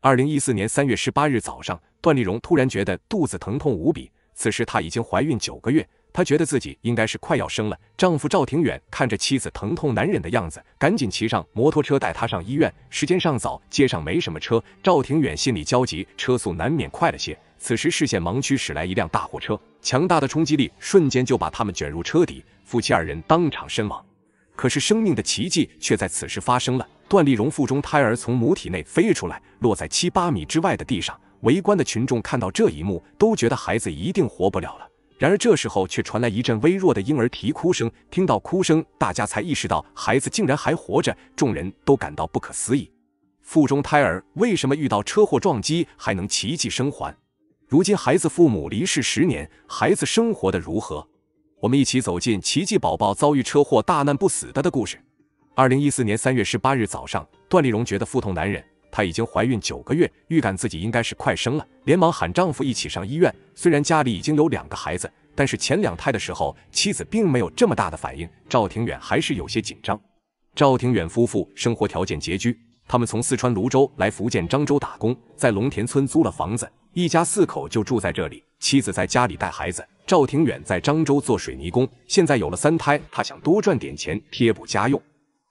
二零一四年三月十八日早上，段丽荣突然觉得肚子疼痛无比。此时她已经怀孕九个月，她觉得自己应该是快要生了。丈夫赵廷远看着妻子疼痛难忍的样子，赶紧骑上摩托车带她上医院。时间尚早，街上没什么车，赵廷远心里焦急，车速难免快了些。此时视线盲区驶来一辆大货车，强大的冲击力瞬间就把他们卷入车底，夫妻二人当场身亡。可是生命的奇迹却在此时发生了。段丽蓉腹中胎儿从母体内飞出来，落在七八米之外的地上。围观的群众看到这一幕，都觉得孩子一定活不了了。然而这时候却传来一阵微弱的婴儿啼哭声。听到哭声，大家才意识到孩子竟然还活着。众人都感到不可思议：腹中胎儿为什么遇到车祸撞击还能奇迹生还？如今孩子父母离世十年，孩子生活的如何？我们一起走进奇迹宝宝遭遇车祸大难不死的的故事。二零一四年三月十八日早上，段丽荣觉得腹痛难忍，她已经怀孕九个月，预感自己应该是快生了，连忙喊丈夫一起上医院。虽然家里已经有两个孩子，但是前两胎的时候，妻子并没有这么大的反应，赵廷远还是有些紧张。赵廷远夫妇生活条件拮据，他们从四川泸州来福建漳州打工，在龙田村租了房子，一家四口就住在这里。妻子在家里带孩子，赵廷远在漳州做水泥工。现在有了三胎，他想多赚点钱贴补家用。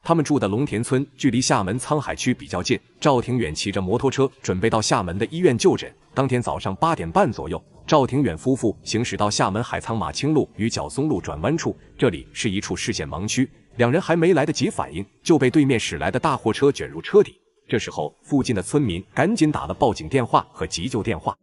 他们住的龙田村距离厦门沧海区比较近。赵廷远骑着摩托车准备到厦门的医院就诊。当天早上八点半左右，赵廷远夫妇行驶到厦门海沧马青路与角松路转弯处，这里是一处视线盲区。两人还没来得及反应，就被对面驶来的大货车卷入车底。这时候，附近的村民赶紧打了报警电话和急救电话。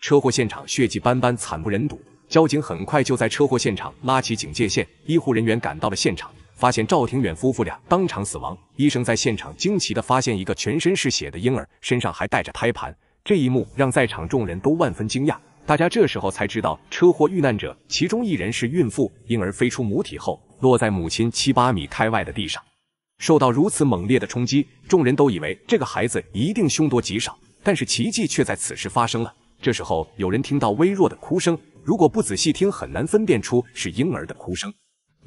车祸现场血迹斑斑，惨不忍睹。交警很快就在车祸现场拉起警戒线，医护人员赶到了现场。发现赵廷远夫妇俩当场死亡。医生在现场惊奇地发现一个全身是血的婴儿，身上还带着胎盘。这一幕让在场众人都万分惊讶。大家这时候才知道，车祸遇难者其中一人是孕妇，婴儿飞出母体后落在母亲七八米开外的地上，受到如此猛烈的冲击，众人都以为这个孩子一定凶多吉少。但是奇迹却在此时发生了。这时候有人听到微弱的哭声，如果不仔细听，很难分辨出是婴儿的哭声。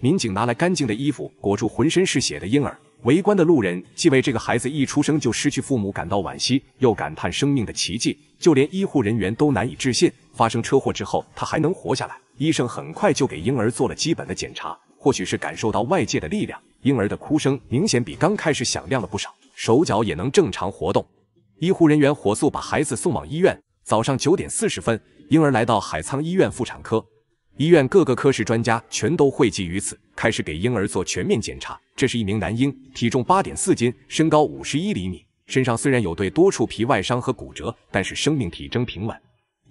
民警拿来干净的衣服裹住浑身是血的婴儿，围观的路人既为这个孩子一出生就失去父母感到惋惜，又感叹生命的奇迹。就连医护人员都难以置信，发生车祸之后他还能活下来。医生很快就给婴儿做了基本的检查，或许是感受到外界的力量，婴儿的哭声明显比刚开始响亮了不少，手脚也能正常活动。医护人员火速把孩子送往医院。早上九点四十分，婴儿来到海沧医院妇产科。医院各个科室专家全都汇集于此，开始给婴儿做全面检查。这是一名男婴，体重八点四斤，身高五十一厘米。身上虽然有对多处皮外伤和骨折，但是生命体征平稳。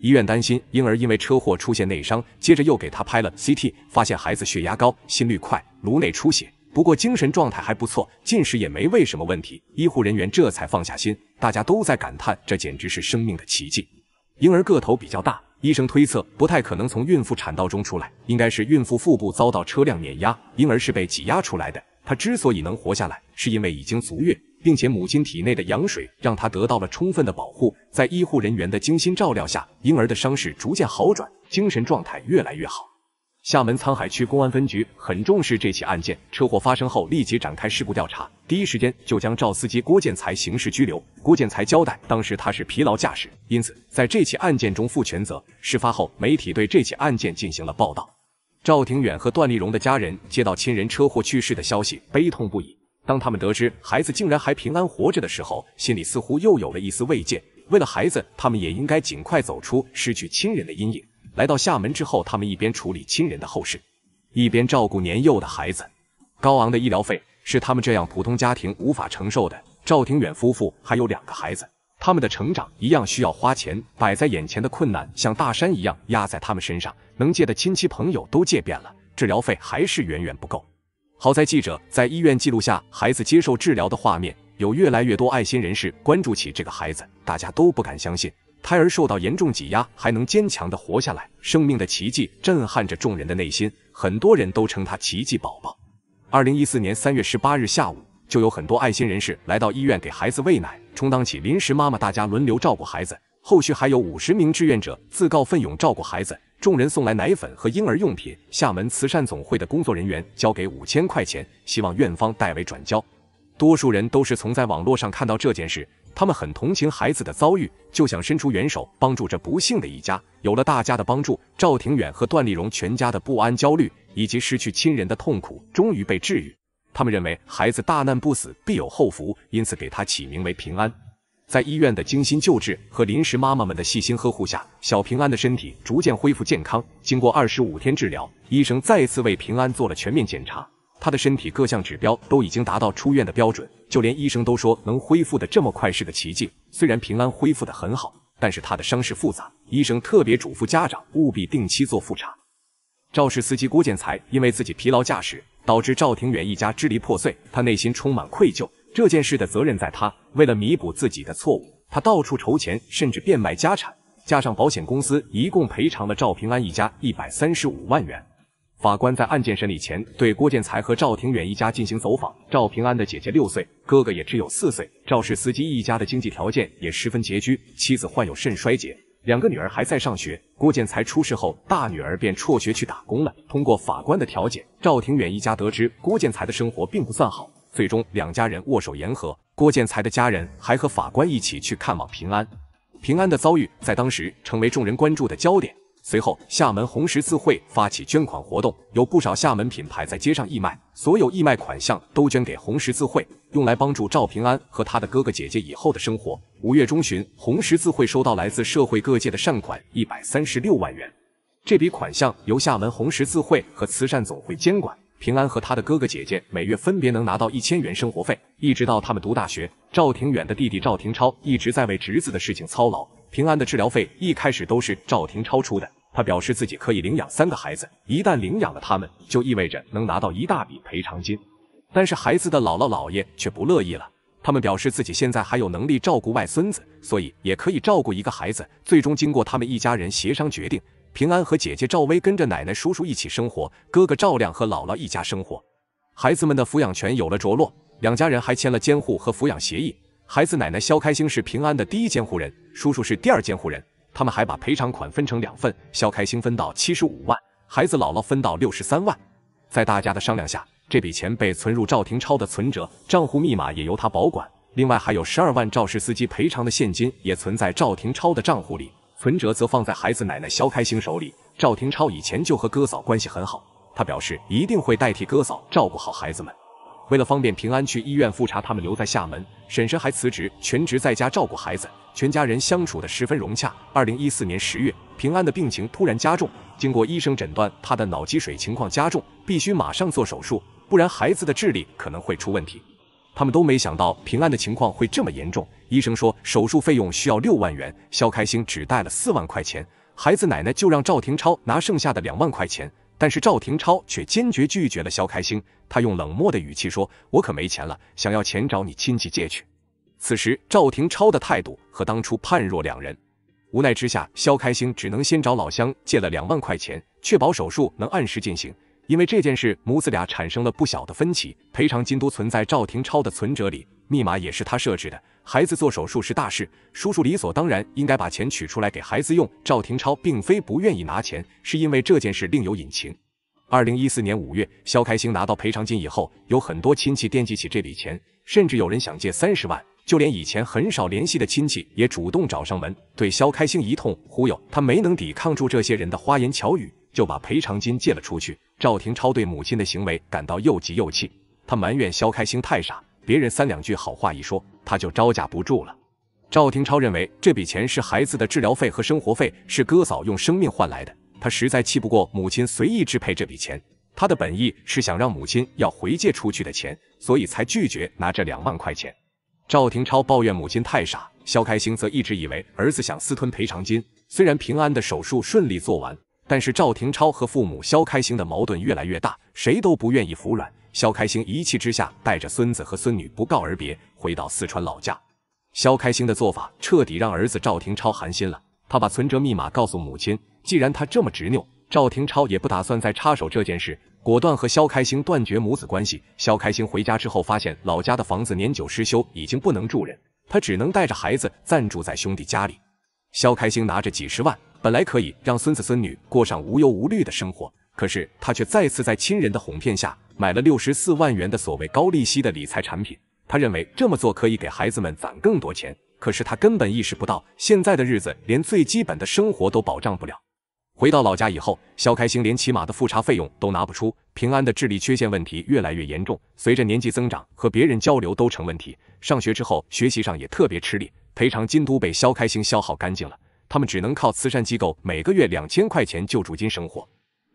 医院担心婴儿因为车祸出现内伤，接着又给他拍了 CT，发现孩子血压高、心率快、颅内出血，不过精神状态还不错，进食也没喂什么问题。医护人员这才放下心。大家都在感叹，这简直是生命的奇迹。婴儿个头比较大。医生推测，不太可能从孕妇产道中出来，应该是孕妇腹部遭到车辆碾压，婴儿是被挤压出来的。她之所以能活下来，是因为已经足月，并且母亲体内的羊水让她得到了充分的保护。在医护人员的精心照料下，婴儿的伤势逐渐好转，精神状态越来越好。厦门沧海区公安分局很重视这起案件，车祸发生后立即展开事故调查，第一时间就将赵司机郭建才刑事拘留。郭建才交代，当时他是疲劳驾驶，因此在这起案件中负全责。事发后，媒体对这起案件进行了报道。赵廷远和段丽荣的家人接到亲人车祸去世的消息，悲痛不已。当他们得知孩子竟然还平安活着的时候，心里似乎又有了一丝慰藉。为了孩子，他们也应该尽快走出失去亲人的阴影。来到厦门之后，他们一边处理亲人的后事，一边照顾年幼的孩子。高昂的医疗费是他们这样普通家庭无法承受的。赵廷远夫妇还有两个孩子，他们的成长一样需要花钱。摆在眼前的困难像大山一样压在他们身上，能借的亲戚朋友都借遍了，治疗费还是远远不够。好在记者在医院记录下孩子接受治疗的画面，有越来越多爱心人士关注起这个孩子，大家都不敢相信。胎儿受到严重挤压，还能坚强的活下来，生命的奇迹震撼着众人的内心，很多人都称他“奇迹宝宝”。二零一四年三月十八日下午，就有很多爱心人士来到医院给孩子喂奶，充当起临时妈妈，大家轮流照顾孩子。后续还有五十名志愿者自告奋勇照顾孩子，众人送来奶粉和婴儿用品，厦门慈善总会的工作人员交给五千块钱，希望院方代为转交。多数人都是从在网络上看到这件事。他们很同情孩子的遭遇，就想伸出援手帮助这不幸的一家。有了大家的帮助，赵廷远和段丽荣全家的不安、焦虑以及失去亲人的痛苦终于被治愈。他们认为孩子大难不死必有后福，因此给他起名为平安。在医院的精心救治和临时妈妈们的细心呵护下，小平安的身体逐渐恢复健康。经过二十五天治疗，医生再次为平安做了全面检查。他的身体各项指标都已经达到出院的标准，就连医生都说能恢复的这么快是个奇迹。虽然平安恢复的很好，但是他的伤势复杂，医生特别嘱咐家长务必定期做复查。肇事司机郭建才因为自己疲劳驾驶，导致赵廷远一家支离破碎，他内心充满愧疚。这件事的责任在他，为了弥补自己的错误，他到处筹钱，甚至变卖家产，加上保险公司一共赔偿了赵平安一家一百三十五万元。法官在案件审理前对郭建才和赵廷远一家进行走访。赵平安的姐姐六岁，哥哥也只有四岁。肇事司机一家的经济条件也十分拮据，妻子患有肾衰竭，两个女儿还在上学。郭建才出事后，大女儿便辍学去打工了。通过法官的调解，赵廷远一家得知郭建才的生活并不算好，最终两家人握手言和。郭建才的家人还和法官一起去看望平安。平安的遭遇在当时成为众人关注的焦点。随后，厦门红十字会发起捐款活动，有不少厦门品牌在街上义卖，所有义卖款项都捐给红十字会，用来帮助赵平安和他的哥哥姐姐以后的生活。五月中旬，红十字会收到来自社会各界的善款一百三十六万元，这笔款项由厦门红十字会和慈善总会监管。平安和他的哥哥姐姐每月分别能拿到一千元生活费，一直到他们读大学。赵廷远的弟弟赵廷超一直在为侄子的事情操劳，平安的治疗费一开始都是赵廷超出的。他表示自己可以领养三个孩子，一旦领养了他们，就意味着能拿到一大笔赔偿金。但是孩子的姥姥姥爷却不乐意了，他们表示自己现在还有能力照顾外孙子，所以也可以照顾一个孩子。最终经过他们一家人协商决定，平安和姐姐赵薇跟着奶奶叔叔一起生活，哥哥赵亮和姥姥一家生活。孩子们的抚养权有了着落，两家人还签了监护和抚养协议。孩子奶奶肖开心是平安的第一监护人，叔叔是第二监护人。他们还把赔偿款分成两份，肖开兴分到七十五万，孩子姥姥分到六十三万。在大家的商量下，这笔钱被存入赵廷超的存折，账户密码也由他保管。另外还有十二万肇事司机赔偿的现金也存在赵廷超的账户里，存折则放在孩子奶奶肖开兴手里。赵廷超以前就和哥嫂关系很好，他表示一定会代替哥嫂照顾好孩子们。为了方便平安去医院复查，他们留在厦门。婶婶还辞职，全职在家照顾孩子，全家人相处的十分融洽。二零一四年十月，平安的病情突然加重，经过医生诊断，他的脑积水情况加重，必须马上做手术，不然孩子的智力可能会出问题。他们都没想到平安的情况会这么严重。医生说手术费用需要六万元，肖开兴只带了四万块钱，孩子奶奶就让赵廷超拿剩下的两万块钱。但是赵廷超却坚决拒绝了肖开心，他用冷漠的语气说：“我可没钱了，想要钱找你亲戚借去。”此时赵廷超的态度和当初判若两人。无奈之下，肖开心只能先找老乡借了两万块钱，确保手术能按时进行。因为这件事，母子俩产生了不小的分歧，赔偿金都存在赵廷超的存折里。密码也是他设置的。孩子做手术是大事，叔叔理所当然应该把钱取出来给孩子用。赵廷超并非不愿意拿钱，是因为这件事另有隐情。二零一四年五月，肖开兴拿到赔偿金以后，有很多亲戚惦记起这笔钱，甚至有人想借三十万，就连以前很少联系的亲戚也主动找上门，对肖开兴一通忽悠，他没能抵抗住这些人的花言巧语，就把赔偿金借了出去。赵廷超对母亲的行为感到又急又气，他埋怨肖开兴太傻。别人三两句好话一说，他就招架不住了。赵廷超认为这笔钱是孩子的治疗费和生活费，是哥嫂用生命换来的，他实在气不过母亲随意支配这笔钱。他的本意是想让母亲要回借出去的钱，所以才拒绝拿这两万块钱。赵廷超抱怨母亲太傻，肖开心则一直以为儿子想私吞赔偿金。虽然平安的手术顺利做完，但是赵廷超和父母肖开心的矛盾越来越大，谁都不愿意服软。肖开心一气之下，带着孙子和孙女不告而别，回到四川老家。肖开心的做法彻底让儿子赵廷超寒心了。他把存折密码告诉母亲，既然他这么执拗，赵廷超也不打算再插手这件事，果断和肖开心断绝母子关系。肖开心回家之后，发现老家的房子年久失修，已经不能住人，他只能带着孩子暂住在兄弟家里。肖开心拿着几十万，本来可以让孙子孙女过上无忧无虑的生活，可是他却再次在亲人的哄骗下。买了六十四万元的所谓高利息的理财产品，他认为这么做可以给孩子们攒更多钱。可是他根本意识不到，现在的日子连最基本的生活都保障不了。回到老家以后，肖开心连起码的复查费用都拿不出，平安的智力缺陷问题越来越严重，随着年纪增长，和别人交流都成问题。上学之后，学习上也特别吃力，赔偿金都被肖开心消耗干净了，他们只能靠慈善机构每个月两千块钱救助金生活。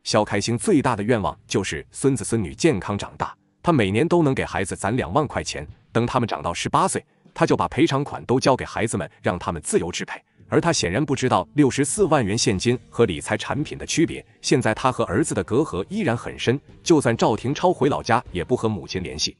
肖开心最大的愿望就是孙子孙女健康长大，他每年都能给孩子攒两万块钱，等他们长到十八岁，他就把赔偿款都交给孩子们，让他们自由支配。而他显然不知道六十四万元现金和理财产品的区别。现在他和儿子的隔阂依然很深，就算赵廷超回老家，也不和母亲联系。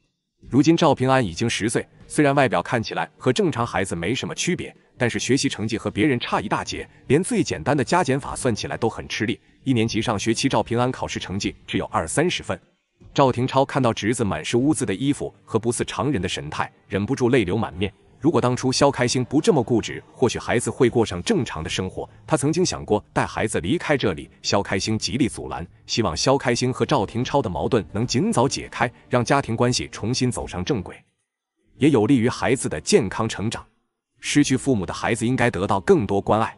如今赵平安已经十岁，虽然外表看起来和正常孩子没什么区别，但是学习成绩和别人差一大截，连最简单的加减法算起来都很吃力。一年级上学期，赵平安考试成绩只有二三十分。赵廷超看到侄子满是污渍的衣服和不似常人的神态，忍不住泪流满面。如果当初肖开心不这么固执，或许孩子会过上正常的生活。他曾经想过带孩子离开这里，肖开心极力阻拦，希望肖开心和赵廷超的矛盾能尽早解开，让家庭关系重新走上正轨，也有利于孩子的健康成长。失去父母的孩子应该得到更多关爱。